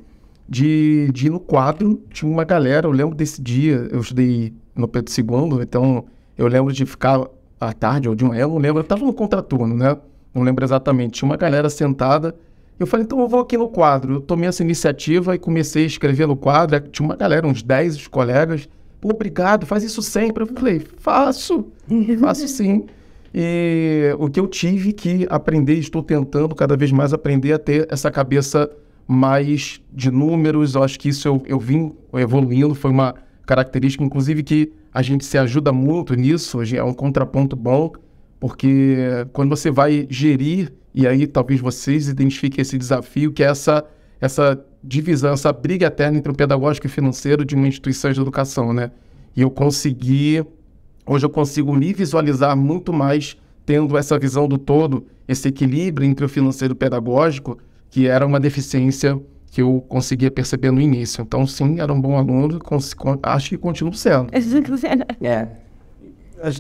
de, de ir no quadro, tinha uma galera, eu lembro desse dia, eu estudei no Pedro II, então eu lembro de ficar à tarde ou de manhã, eu não lembro, eu tava no contraturno, né? Não lembro exatamente. Tinha uma galera sentada, eu falei, então eu vou aqui no quadro. Eu tomei essa iniciativa e comecei a escrever no quadro. Tinha uma galera, uns 10 colegas, obrigado, faz isso sempre. Eu falei, faço, [laughs] faço sim. E o que eu tive que aprender, estou tentando cada vez mais aprender a ter essa cabeça mais de números. Eu acho que isso eu, eu vim evoluindo, foi uma característica, inclusive, que a gente se ajuda muito nisso. Hoje é um contraponto bom, porque quando você vai gerir, e aí talvez vocês identifiquem esse desafio, que é essa, essa divisão, essa briga eterna entre o pedagógico e financeiro de uma instituição de educação, né? E eu consegui, hoje eu consigo me visualizar muito mais tendo essa visão do todo, esse equilíbrio entre o financeiro e o pedagógico, que era uma deficiência que eu conseguia perceber no início. Então, sim, era um bom aluno, acho que continuo sendo. É. é.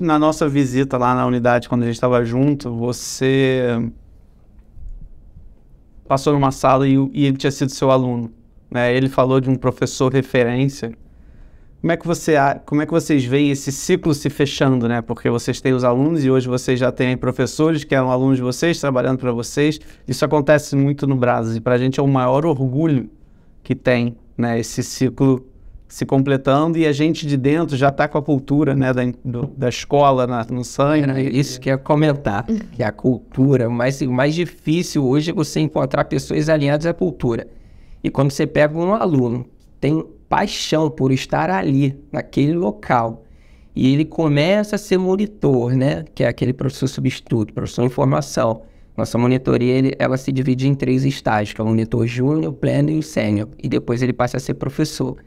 Na nossa visita lá na unidade, quando a gente estava junto, você passou numa sala e, e ele tinha sido seu aluno. Né? Ele falou de um professor referência. Como é que você como é que vocês veem esse ciclo se fechando, né? Porque vocês têm os alunos e hoje vocês já têm professores que eram alunos de vocês trabalhando para vocês. Isso acontece muito no Brasil e para a gente é o maior orgulho que tem, né? Esse ciclo se completando e a gente de dentro já está com a cultura né, da, do, da escola na, no sangue. Era isso que eu ia comentar, que a cultura, o mais difícil hoje é você encontrar pessoas alinhadas à cultura. E quando você pega um aluno tem paixão por estar ali, naquele local, e ele começa a ser monitor, né, que é aquele professor substituto, professor em formação, nossa monitoria ele, ela se divide em três estágios, que é o monitor júnior, pleno e o sênior. E depois ele passa a ser professor.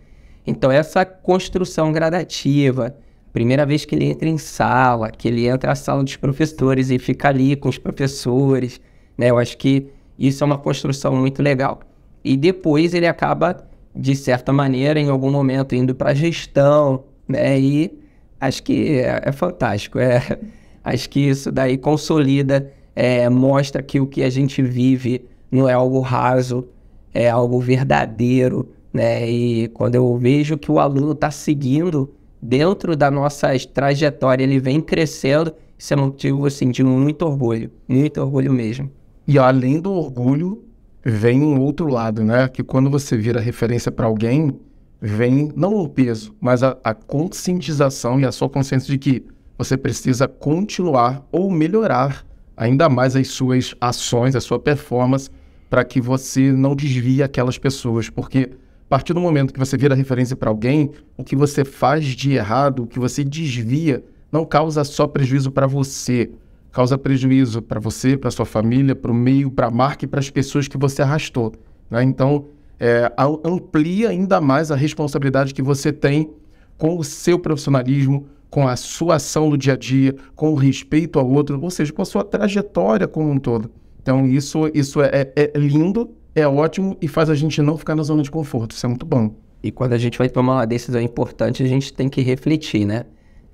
Então, essa construção gradativa, primeira vez que ele entra em sala, que ele entra na sala dos professores e fica ali com os professores, né? Eu acho que isso é uma construção muito legal. E depois ele acaba, de certa maneira, em algum momento, indo para a gestão, né? E acho que é, é fantástico. É, [laughs] acho que isso daí consolida, é, mostra que o que a gente vive não é algo raso, é algo verdadeiro, né? E quando eu vejo que o aluno está seguindo dentro da nossa trajetória, ele vem crescendo, isso é motivo assim, de muito orgulho, muito orgulho mesmo. E além do orgulho, vem um outro lado, né? Que quando você vira referência para alguém, vem não o peso, mas a, a conscientização e a sua consciência de que você precisa continuar ou melhorar ainda mais as suas ações, a sua performance, para que você não desvie aquelas pessoas, porque partir do momento que você vira referência para alguém, o que você faz de errado, o que você desvia, não causa só prejuízo para você, causa prejuízo para você, para sua família, para o meio, para a marca e para as pessoas que você arrastou. Né? Então, é, amplia ainda mais a responsabilidade que você tem com o seu profissionalismo, com a sua ação no dia a dia, com o respeito ao outro, ou seja, com a sua trajetória como um todo. Então, isso, isso é, é, é lindo, é ótimo e faz a gente não ficar na zona de conforto. Isso é muito bom. E quando a gente vai tomar uma decisão importante, a gente tem que refletir, né?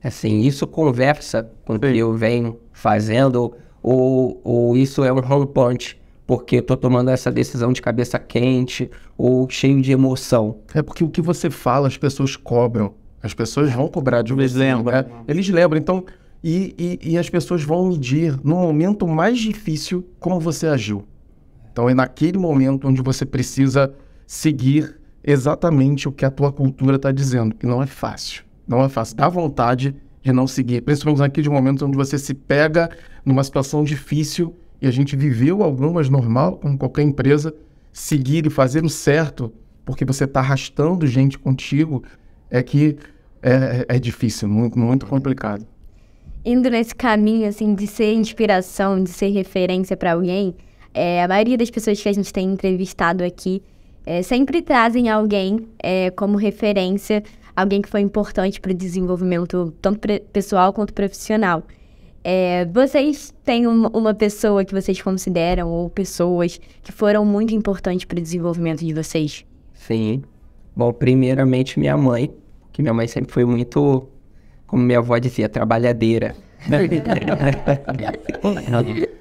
Assim, isso conversa com o que eu venho fazendo ou, ou isso é um home point porque eu tô tomando essa decisão de cabeça quente ou cheio de emoção. É porque o que você fala, as pessoas cobram. As pessoas vão cobrar de você. Eles né? lembram. eles lembram. Então, e, e, e as pessoas vão medir no momento mais difícil como você agiu. Então é naquele momento onde você precisa seguir exatamente o que a tua cultura está dizendo, que não é fácil. Não é fácil. Dá vontade de não seguir, principalmente de momentos onde você se pega numa situação difícil e a gente viveu algumas normal, como qualquer empresa, seguir e fazer o certo, porque você está arrastando gente contigo, é que é, é, é difícil, muito, muito uhum. complicado. Indo nesse caminho, assim, de ser inspiração, de ser referência para alguém, é, a maioria das pessoas que a gente tem entrevistado aqui é, sempre trazem alguém é, como referência, alguém que foi importante para o desenvolvimento tanto pessoal quanto profissional. É, vocês têm uma pessoa que vocês consideram ou pessoas que foram muito importantes para o desenvolvimento de vocês? Sim. Bom, primeiramente minha mãe, que minha mãe sempre foi muito, como minha avó dizia, trabalhadeira. Né? [laughs]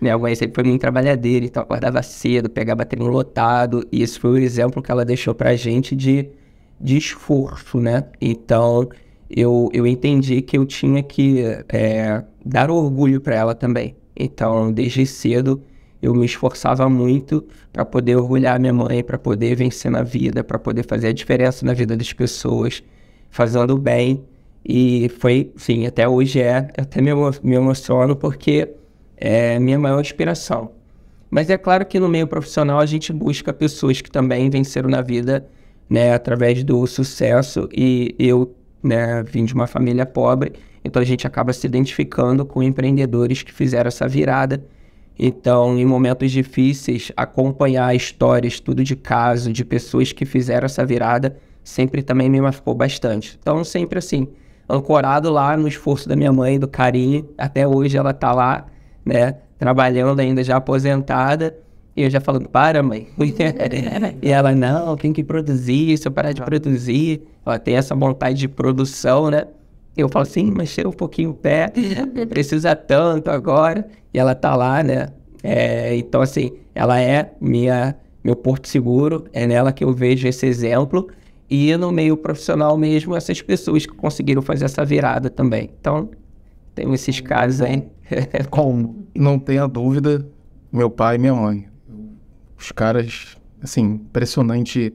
Minha mãe sempre foi muito trabalhadeira, então acordava cedo, pegava treino lotado. E isso foi um exemplo que ela deixou pra gente de, de esforço, né? Então eu, eu entendi que eu tinha que é, dar orgulho para ela também. Então, desde cedo, eu me esforçava muito para poder orgulhar minha mãe, para poder vencer na vida, para poder fazer a diferença na vida das pessoas, fazendo o bem e foi, sim, até hoje é, até me, me emociono porque é minha maior inspiração. Mas é claro que no meio profissional a gente busca pessoas que também venceram na vida, né, através do sucesso. E eu, né, vim de uma família pobre, então a gente acaba se identificando com empreendedores que fizeram essa virada. Então, em momentos difíceis, acompanhar histórias, tudo de caso, de pessoas que fizeram essa virada, sempre também me marcou bastante. Então, sempre assim, ancorado lá no esforço da minha mãe, do carinho. Até hoje ela tá lá, né? Trabalhando ainda já aposentada. E eu já falando, para, mãe. [laughs] e ela, não, tem que produzir, se eu parar de tá. produzir, ela tem essa vontade de produção, né? Eu falo assim, mexer um pouquinho o pé, [laughs] precisa tanto agora. E ela tá lá, né? É, então, assim, ela é minha, meu porto seguro, é nela que eu vejo esse exemplo e no meio profissional mesmo, essas pessoas que conseguiram fazer essa virada também. Então, tem esses casos aí. [laughs] Como? Não tenha dúvida, meu pai e minha mãe. Os caras, assim, impressionante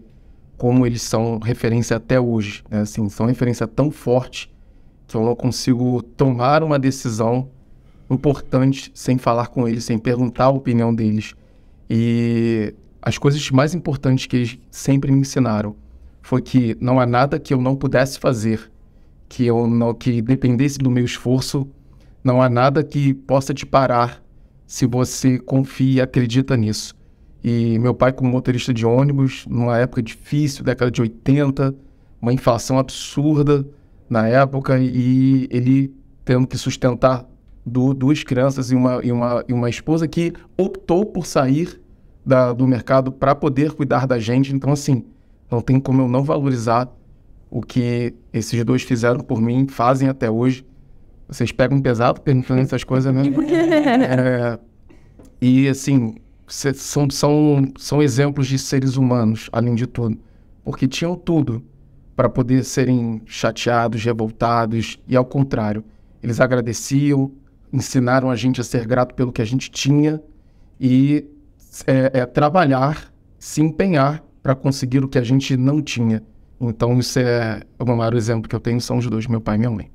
como eles são referência até hoje. Né? Assim, são referência tão forte que eu não consigo tomar uma decisão importante sem falar com eles, sem perguntar a opinião deles. E as coisas mais importantes que eles sempre me ensinaram foi que não há nada que eu não pudesse fazer, que eu não que dependesse do meu esforço, não há nada que possa te parar se você confia e acredita nisso. E meu pai como motorista de ônibus, numa época difícil, década de 80, uma inflação absurda na época e ele tendo que sustentar do, duas crianças e uma, e, uma, e uma esposa que optou por sair da, do mercado para poder cuidar da gente. Então, assim, não tem como eu não valorizar o que esses dois fizeram por mim, fazem até hoje. Vocês pegam pesado perguntando essas coisas, né? É, e, assim, são, são, são exemplos de seres humanos, além de tudo. Porque tinham tudo para poder serem chateados, revoltados, e ao contrário. Eles agradeciam, ensinaram a gente a ser grato pelo que a gente tinha e é, é, trabalhar, se empenhar para conseguir o que a gente não tinha. Então, isso é o maior exemplo que eu tenho são os dois, meu pai e minha mãe.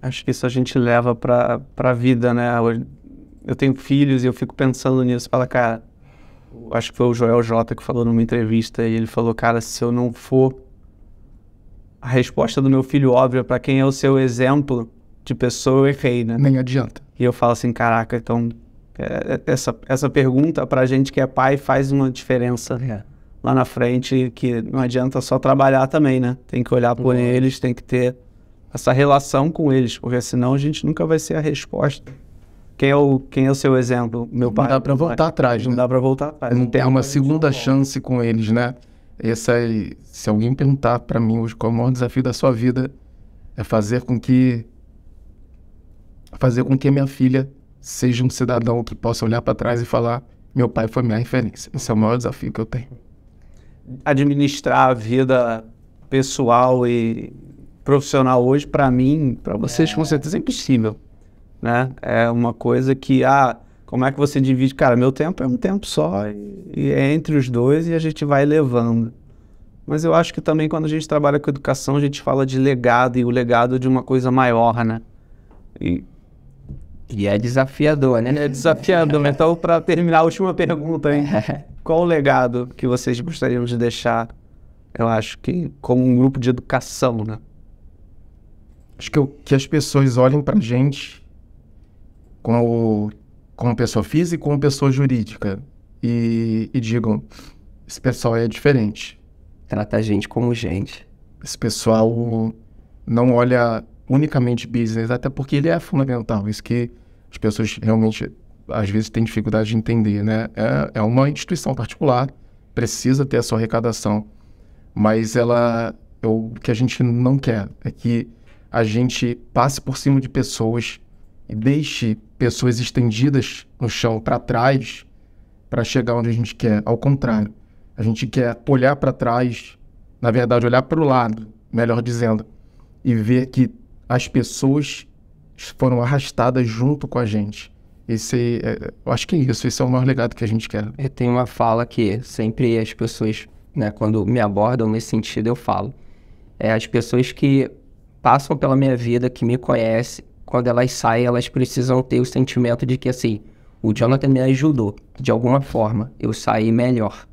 Acho que isso a gente leva para a vida, né? Eu tenho filhos e eu fico pensando nisso. Fala, cara, acho que foi o Joel J que falou numa entrevista e ele falou, cara, se eu não for a resposta do meu filho óbvia para quem é o seu exemplo de pessoa, eu errei, né? Nem adianta. E eu falo assim, caraca, então é, é essa, essa pergunta pra gente que é pai faz uma diferença. É lá na frente, que não adianta só trabalhar também, né? Tem que olhar por uhum. eles, tem que ter essa relação com eles, porque senão a gente nunca vai ser a resposta. Quem é o, quem é o seu exemplo? Meu pai? não Dá pra voltar pai. atrás, né? Não dá para voltar atrás. Não, não tem uma segunda chance com eles, né? Essa, é, se alguém perguntar para mim hoje qual é o maior desafio da sua vida, é fazer com que fazer com que minha filha seja um cidadão que possa olhar para trás e falar meu pai foi minha referência. Esse é o maior desafio que eu tenho administrar a vida pessoal e profissional hoje, para mim, para vocês, é. com certeza é impossível. Né? É uma coisa que, ah, como é que você divide? Cara, meu tempo é um tempo só e, e é entre os dois e a gente vai levando. Mas eu acho que também quando a gente trabalha com educação, a gente fala de legado e o legado de uma coisa maior, né? E e é desafiador, né? É desafiador. Né? então, para terminar, a última pergunta, hein? [laughs] Qual o legado que vocês gostariam de deixar, eu acho que, como um grupo de educação, né? Acho que, eu, que as pessoas olhem para gente como, como pessoa física e como pessoa jurídica e, e digam: esse pessoal é diferente. Trata a gente como gente. Esse pessoal não olha unicamente business, até porque ele é fundamental. Isso que as pessoas realmente às vezes têm dificuldade de entender, né? É, é uma instituição particular, precisa ter a sua arrecadação, mas ela é o que a gente não quer é que a gente passe por cima de pessoas e deixe pessoas estendidas no chão para trás para chegar onde a gente quer. Ao contrário, a gente quer olhar para trás, na verdade, olhar para o lado, melhor dizendo, e ver que as pessoas foram arrastadas junto com a gente. Esse, é, é, eu acho que é isso, esse é o maior legado que a gente quer. Eu tenho uma fala que sempre as pessoas, né, quando me abordam nesse sentido, eu falo. É, as pessoas que passam pela minha vida, que me conhecem, quando elas saem, elas precisam ter o sentimento de que, assim, o Jonathan me ajudou, de alguma forma, eu saí melhor.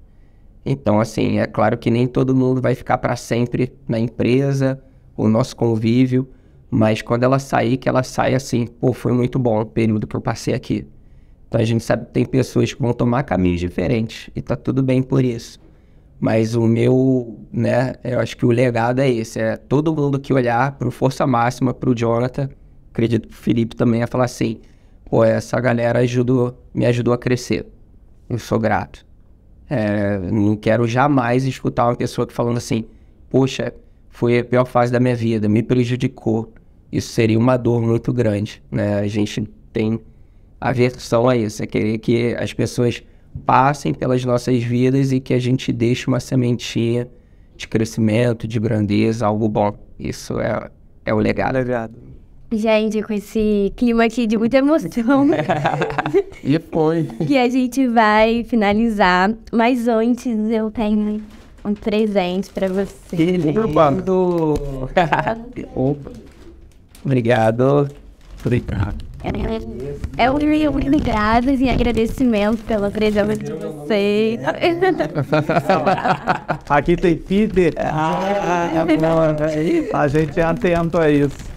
Então, assim, é claro que nem todo mundo vai ficar para sempre na empresa, o nosso convívio, mas quando ela sair, que ela saia assim, pô, foi muito bom o período que eu passei aqui. Então a gente sabe que tem pessoas que vão tomar caminhos diferentes e tá tudo bem por isso. Mas o meu, né, eu acho que o legado é esse, é todo mundo que olhar pro Força Máxima, pro Jonathan, acredito que o Felipe também a falar assim, pô, essa galera ajudou, me ajudou a crescer. Eu sou grato. É, não quero jamais escutar uma pessoa que falando assim, poxa, foi a pior fase da minha vida, me prejudicou isso seria uma dor muito grande, né? A gente tem aversão a isso, é querer que as pessoas passem pelas nossas vidas e que a gente deixe uma sementinha de crescimento, de grandeza, algo bom. Isso é, é o legado. Legado. Gente, com esse clima aqui de muita emoção. [laughs] e foi. Que a gente vai finalizar. Mas antes eu tenho um presente para você. Que lindo! Opa! [laughs] Obrigado. Obrigado. É um rio muito graças e agradecimento pela presença de vocês. [laughs] Aqui tem Peter. Ah, ah, ah, a gente é atento a isso.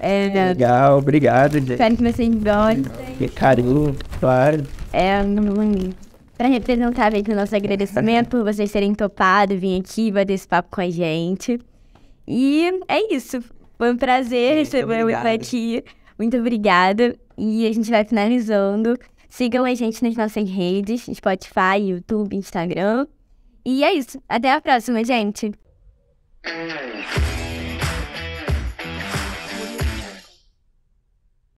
É, né? Legal, obrigado, gente. Espero que vocês gostem. Que carinho, claro. É, para representar o nosso agradecimento por vocês terem topado vir aqui bater esse papo com a gente. E é isso. Foi um prazer receber obrigado. aqui. Muito obrigada. E a gente vai finalizando. Sigam a gente nas nossas redes, Spotify, YouTube, Instagram. E é isso. Até a próxima, gente. Hum.